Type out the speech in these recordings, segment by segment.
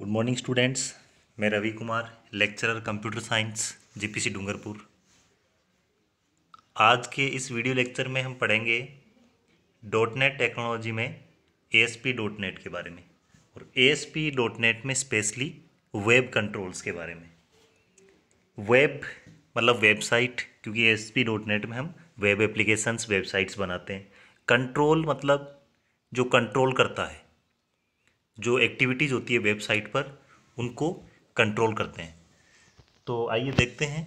Good morning students मैं Ravi Kumar lecturer computer science GPC Dungarpur आज के इस वीडियो लेक्चर में हम पढ़ेंगे डॉट नेट टेक्नोलॉजी में A S P dot net के बारे में और A S P dot net में स्पेशली वेब कंट्रोल्स के बारे में वेब मतलब वेबसाइट क्योंकि A S P dot net में हम वेब एप्लीकेशंस वेबसाइट्स बनाते हैं कंट्रोल मतलब जो कंट्रोल करता है जो एक्टिविटीज़ होती है वेबसाइट पर उनको कंट्रोल करते हैं तो आइए देखते हैं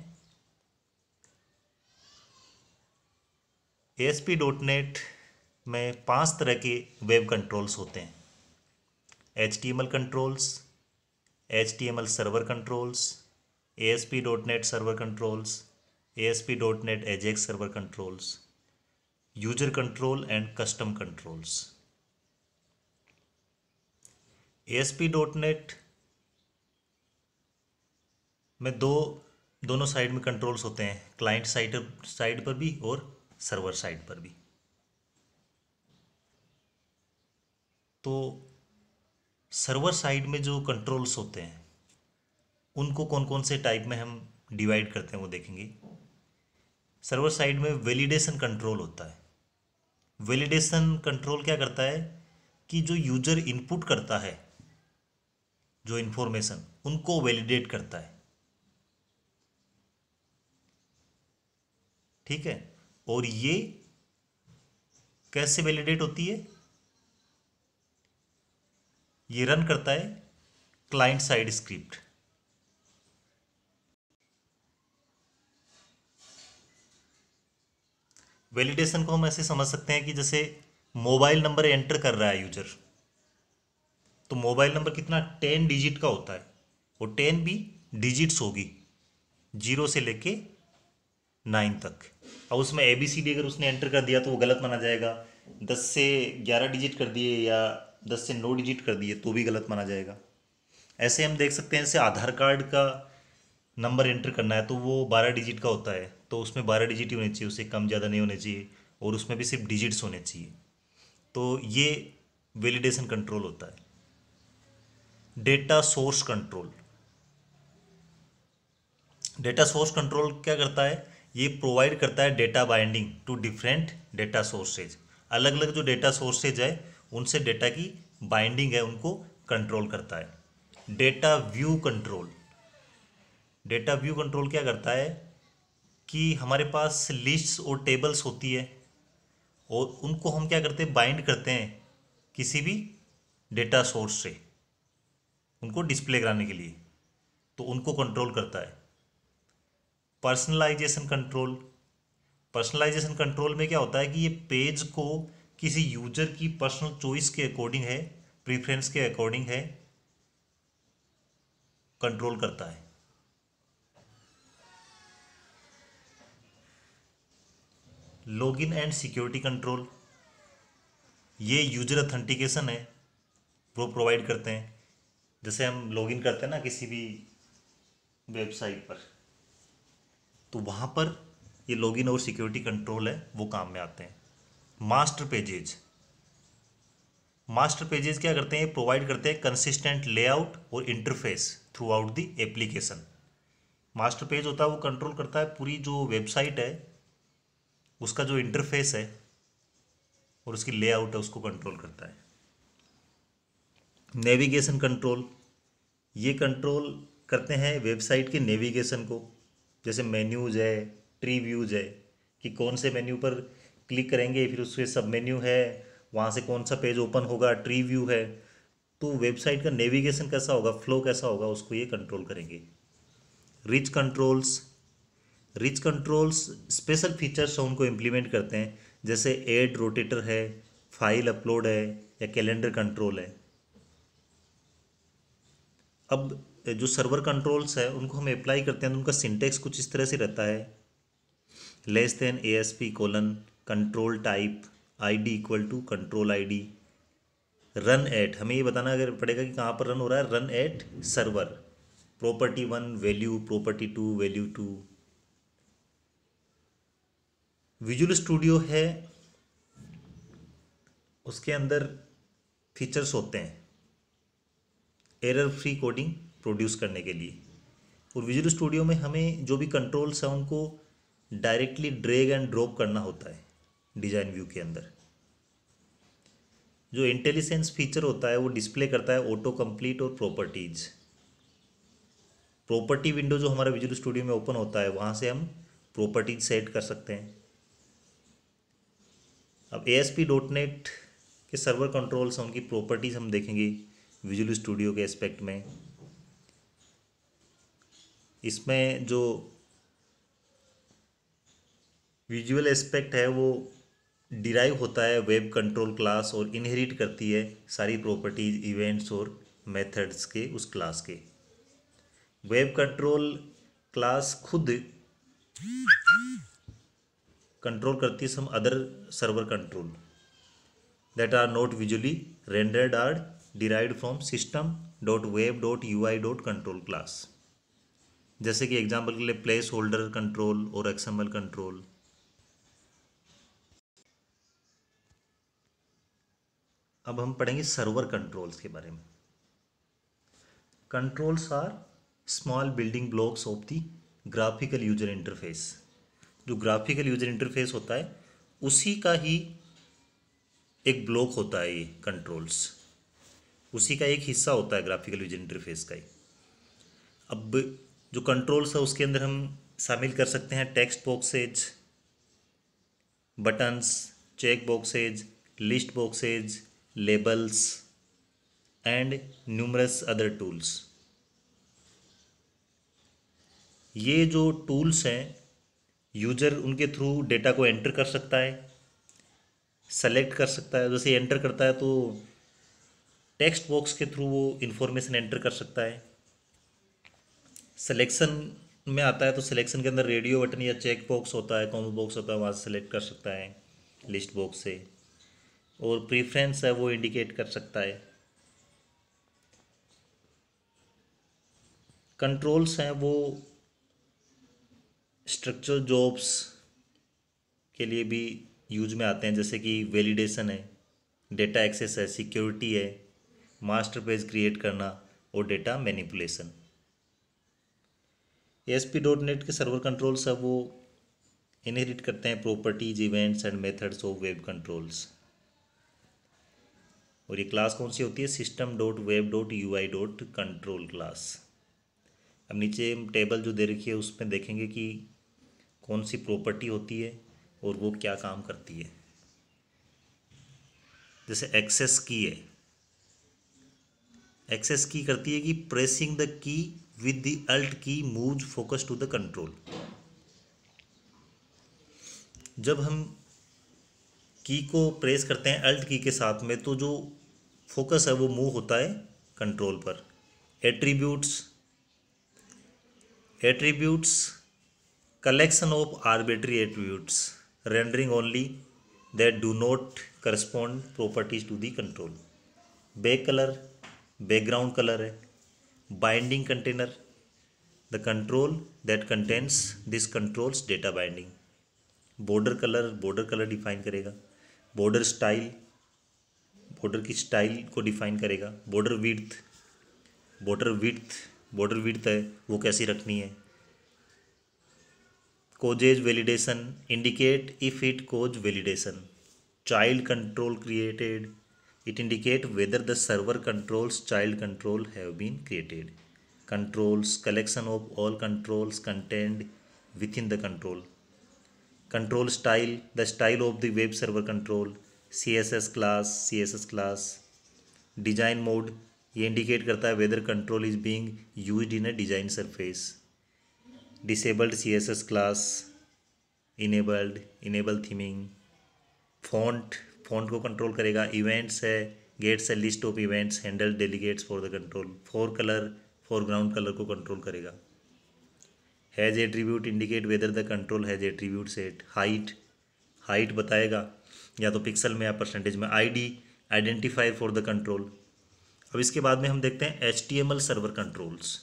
एस पी डॉट नेट में पांच तरह के वेब कंट्रोल्स होते हैं H T M L controls H T M L server controls A S P dot net server controls A S P dot net AJAX server controls user control and custom controls A dot net में दो दोनों side में controls होते हैं client side side पर भी और server side पर भी तो सर्वर साइड में जो कंट्रोल्स होते हैं उनको कौन कौन से टाइप में हम डिवाइड करते हैं वो देखेंगे सर्वर साइड में वैलिडेशन कंट्रोल होता है वैलिडेशन कंट्रोल क्या करता है कि जो यूज़र इनपुट करता है जो इन्फॉर्मेशन उनको वैलिडेट करता है ठीक है और ये कैसे वैलिडेट होती है ये रन करता है क्लाइंट साइड स्क्रिप्ट वैलिडेशन को हम ऐसे समझ सकते हैं कि जैसे मोबाइल नंबर एंटर कर रहा है यूजर तो मोबाइल नंबर कितना टेन डिजिट का होता है और टेन भी डिजिट्स होगी जीरो से लेके नाइन तक अब उसमें ए बी सी डी अगर उसने एंटर कर दिया तो वो गलत माना जाएगा दस से ग्यारह डिजिट कर दिए या दस से नौ डिजिट कर दिए तो भी गलत माना जाएगा ऐसे हम देख सकते हैं जैसे आधार कार्ड का नंबर एंटर करना है तो वो बारह डिजिट का होता है तो उसमें बारह डिजिट ही होने चाहिए उससे कम ज़्यादा नहीं होने चाहिए और उसमें भी सिर्फ डिजिट्स होने चाहिए तो ये वेलिडेशन कंट्रोल होता है data source control data source control क्या करता है ये प्रोवाइड करता है data binding to different data sources अलग अलग जो डेटा सोर्सेज है उनसे डेटा की बाइंडिंग है उनको कंट्रोल करता है data view control data view control क्या करता है कि हमारे पास लिस्ट्स और टेबल्स होती है और उनको हम क्या करते हैं बाइंड करते हैं किसी भी डेटा सोर्स से उनको डिस्प्ले कराने के लिए तो उनको कंट्रोल करता है पर्सनलाइजेशन कंट्रोल पर्सनलाइजेशन कंट्रोल में क्या होता है कि ये पेज को किसी यूजर की पर्सनल चॉइस के अकॉर्डिंग है प्रीफ्रेंस के अकॉर्डिंग है कंट्रोल करता है लॉगिन एंड सिक्योरिटी कंट्रोल ये यूजर ऑथेंटिकेशन है वो प्रोवाइड करते हैं जैसे हम लॉगिन करते हैं ना किसी भी वेबसाइट पर तो वहाँ पर ये लॉगिन और सिक्योरिटी कंट्रोल है वो काम में आते हैं मास्टर पेजेज मास्टर पेजेज क्या करते हैं प्रोवाइड करते हैं कंसिस्टेंट लेआउट और interface throughout the application master page होता है वो कंट्रोल करता है पूरी जो वेबसाइट है उसका जो इंटरफेस है और उसकी लेआउट है उसको कंट्रोल करता है नेविगेशन कंट्रोल ये कंट्रोल करते हैं वेबसाइट के नेविगेशन को जैसे मेन्यूज है ट्री व्यूज है कि कौन से मेन्यू पर क्लिक करेंगे फिर उसके सब मेन्यू है वहाँ से कौन सा पेज ओपन होगा ट्री व्यू है तो वेबसाइट का नेविगेशन कैसा होगा फ्लो कैसा होगा उसको ये कंट्रोल करेंगे rich controls rich controls special features उनको इम्प्लीमेंट करते हैं जैसे एड रोटेटर है फाइल अपलोड है या कैलेंडर कंट्रोल है अब जो सर्वर कंट्रोल्स है उनको हम अप्लाई करते हैं तो उनका सिंटेक्स कुछ इस तरह से रहता है less than A S P colon control type I D equal to control I D run at हमें ये बताना अगर पड़ेगा कि कहाँ पर रन हो रहा है run at server property one value property two value two visual studio है उसके अंदर फीचर्स होते हैं एरर फ्री कोडिंग प्रोड्यूस करने के लिए और विजुअल स्टूडियो में हमें जो भी कंट्रोल साउंड को डायरेक्टली ड्रैग एंड ड्रॉप करना होता है डिज़ाइन व्यू के अंदर जो इंटेलिजेंस फीचर होता है वो डिस्प्ले करता है ऑटो कंप्लीट और प्रॉपर्टीज़ प्रॉपर्टी विंडो जो हमारा विजुअल स्टूडियो में ओपन होता है वहाँ से हम प्रॉपर्टीज सेट कर सकते हैं अब A S P dot net के सर्वर कंट्रोल से उनकी प्रॉपर्टीज़ हम देखेंगे विजुअल स्टूडियो के एस्पेक्ट में इसमें जो विजुअल एस्पेक्ट है वो डिराइव होता है वेब कंट्रोल क्लास और इनहेरिट करती है सारी प्रॉपर्टीज इवेंट्स और मेथड्स के उस क्लास के वेब कंट्रोल क्लास खुद कंट्रोल करती है some other server control that are not visually rendered are derived from system dot web dot U I dot control class जैसे कि एग्जाम्पल के लिए प्लेस होल्डर कंट्रोल और एक्सएमएल कंट्रोल अब हम पढ़ेंगे सर्वर कंट्रोल्स के बारे में controls are small building blocks of the graphical user interface जो ग्राफिकल यूजर इंटरफेस होता है उसी का ही एक ब्लॉक होता है ये कंट्रोल्स उसी का एक हिस्सा होता है ग्राफिकल यूजर इंटरफेस का ही अब जो कंट्रोल्स है उसके अंदर हम शामिल कर सकते हैं text boxes buttons check boxes list boxes labels and numerous other tools ये जो टूल्स हैं यूजर उनके थ्रू डेटा को एंटर कर सकता है सेलेक्ट कर सकता है जैसे एंटर करता है तो टेक्स्ट बॉक्स के थ्रू वो इन्फॉर्मेशन एंटर कर सकता है सिलेक्शन में आता है तो सिलेक्शन के अंदर रेडियो बटन या चेक बॉक्स होता है कॉमो बॉक्स होता है वहाँ से सेलेक्ट कर सकता है लिस्ट बॉक्स से और प्रीफ्रेंस है वो इंडिकेट कर सकता है कंट्रोल्स हैं वो स्ट्रक्चर जॉब्स के लिए भी यूज में आते हैं जैसे कि वैलिडेशन है डेटा एक्सेस है सिक्योरिटी है मास्टर पेज क्रिएट करना और data manipulation S P dot net के सर्वर कंट्रोल सब वो इनहेरिट करते हैं properties events and methods of web controls और ये क्लास कौन सी होती है system dot web dot U I dot control class अब नीचे टेबल जो दे रखी है उसमें देखेंगे कि कौन सी प्रॉपर्टी होती है और वो क्या काम करती है जैसे एक्सेस की है एक्सेस की करती है कि pressing the key with the alt key move focus to the control जब हम की को प्रेस करते हैं अल्ट की के साथ में तो जो फोकस है वो मूव होता है कंट्रोल पर attributes attributes collection of arbitrary attributes rendering only that do not correspond properties to the control back colour background colour है binding container the control that contains this controls data binding border colour border colour define करेगा border style border की style को define करेगा border width border width border width है वो कैसी रखनी है causes validation indicate if it causes validation child control created It indicate whether the server controls child control have been created. Controls, collection of all controls contained within the control. Control style, the style of the web server control. CSS class, CSS class. Design mode, ये indicate करता है whether control is being used in a design surface disabled CSS class enabled enable theming font font को control करेगा events है gets है list of events handle delegates for the control fore colour foreground colour को control करेगा has attribute indicate whether the control has attribute set height height बताएगा या तो pixel में या परसेंटेज में I D identifier for the control अब इसके बाद में हम देखते हैं H T M L server controls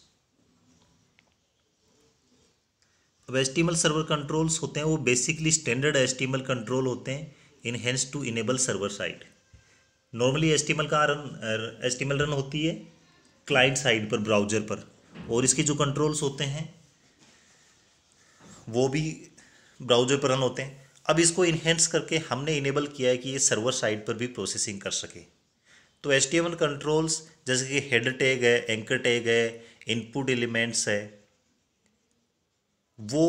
अब H T M L server controls होते हैं वो basically standard H T M L control होते हैं enhanced to enable server side normally एस का रन एस रन होती है क्लाइंट साइड पर ब्राउजर पर और इसके जो कंट्रोल्स होते हैं वो भी ब्राउजर पर रन होते हैं अब इसको इन्हेंस करके हमने इनेबल किया है कि ये सर्वर साइड पर भी प्रोसेसिंग कर सके तो एच कंट्रोल्स जैसे कि हेड टैग है एंकर टैग है इनपुट एलिमेंट्स है वो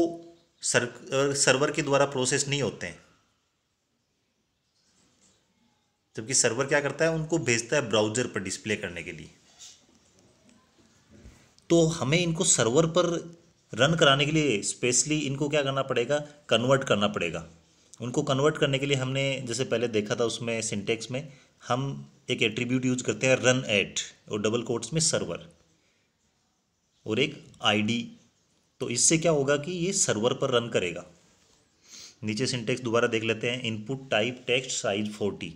सर्वर uh, के द्वारा प्रोसेस नहीं होते हैं जबकि सर्वर क्या करता है उनको भेजता है ब्राउज़र पर डिस्प्ले करने के लिए तो हमें इनको सर्वर पर रन कराने के लिए स्पेशली इनको क्या करना पड़ेगा कन्वर्ट करना पड़ेगा उनको कन्वर्ट करने के लिए हमने जैसे पहले देखा था उसमें सिंटेक्स में हम एक एट्रीब्यूट यूज करते हैं रन एट और डबल कोट्स में सर्वर और एक आईडी तो इससे क्या होगा कि ये सर्वर पर रन करेगा नीचे सिंटेक्स दोबारा देख लेते हैं input type text size forty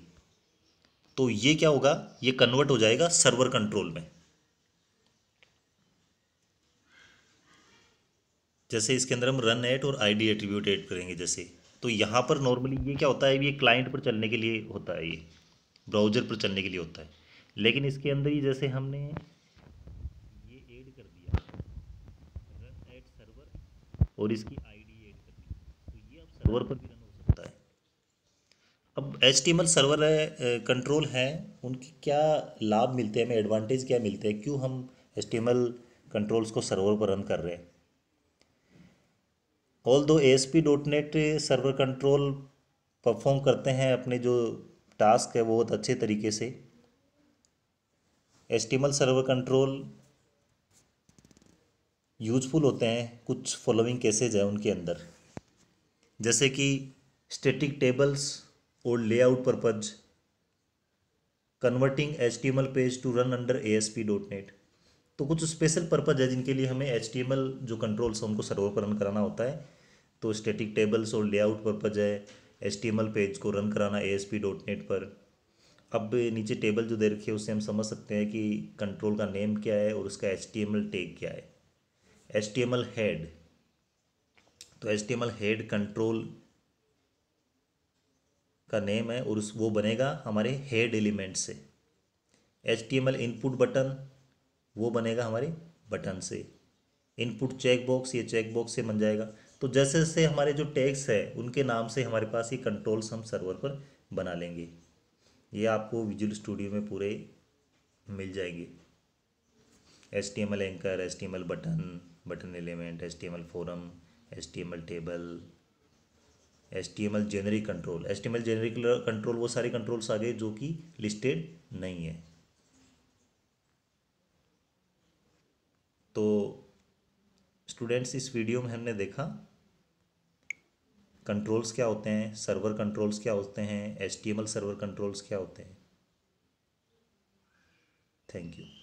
तो ये क्या होगा ये कन्वर्ट हो जाएगा सर्वर कंट्रोल में जैसे इसके अंदर हम रन एट और आई डी एट्रीब्यूट एड करेंगे जैसे तो यहाँ पर नॉर्मली ये क्या होता है ये क्लाइंट पर चलने के लिए होता है ये ब्राउजर पर चलने के लिए होता है लेकिन इसके अंदर ही जैसे हमने ये ऐड कर दिया रन एट सर्वर और इसकी आई डी एड कर दी तो ये अब सर्वर पर भी अब H T M L server है कंट्रोल हैं उनके क्या लाभ मिलते हैं हमें एडवांटेज क्या मिलते हैं क्यों हम H T M L controls को सर्वर पर रन कर रहे हैं although A S P dot net server control perform करते हैं अपने जो टास्क है वो बहुत अच्छे तरीके से H T M L server control useful होते हैं कुछ फॉलोइंग केसेज हैं उनके अंदर जैसे कि static tables or layout purpose converting H T M L page to run under A S P dot net तो कुछ स्पेशल पर्पज है जिनके लिए हमें एच टी एम एल जो कंट्रोल्स है उनको सर्वर पर रन कराना होता है तो स्टैटिक टेबल्स और लेआउट पर्पज है H T M L page को रन कराना A S P dot net पर अब नीचे टेबल जो दे रखी है उससे हम समझ सकते हैं कि कंट्रोल का नेम क्या है और उसका H T M L tag क्या है H T M L head तो H T M L head control का नेम है और उस वो बनेगा हमारे हेड एलिमेंट से H T M L input button वो बनेगा हमारे बटन से इनपुट चेक बॉक्स ये चेक बॉक्स से बन जाएगा तो जैसे जैसे हमारे जो टैग्स है उनके नाम से हमारे पास ये कंट्रोल्स हम सर्वर पर बना लेंगे ये आपको विजुअल स्टूडियो में पूरे मिल जाएंगे H T M L anchor H T M L button button element H T M L form H T M L table H T M L generic control H T M L generic control वो सारे controls आ गए जो कि listed नहीं है तो students इस video में हमने देखा कंट्रोल्स क्या होते हैं सर्वर कंट्रोल्स क्या होते हैं H T M L server controls क्या होते हैं थैंक यू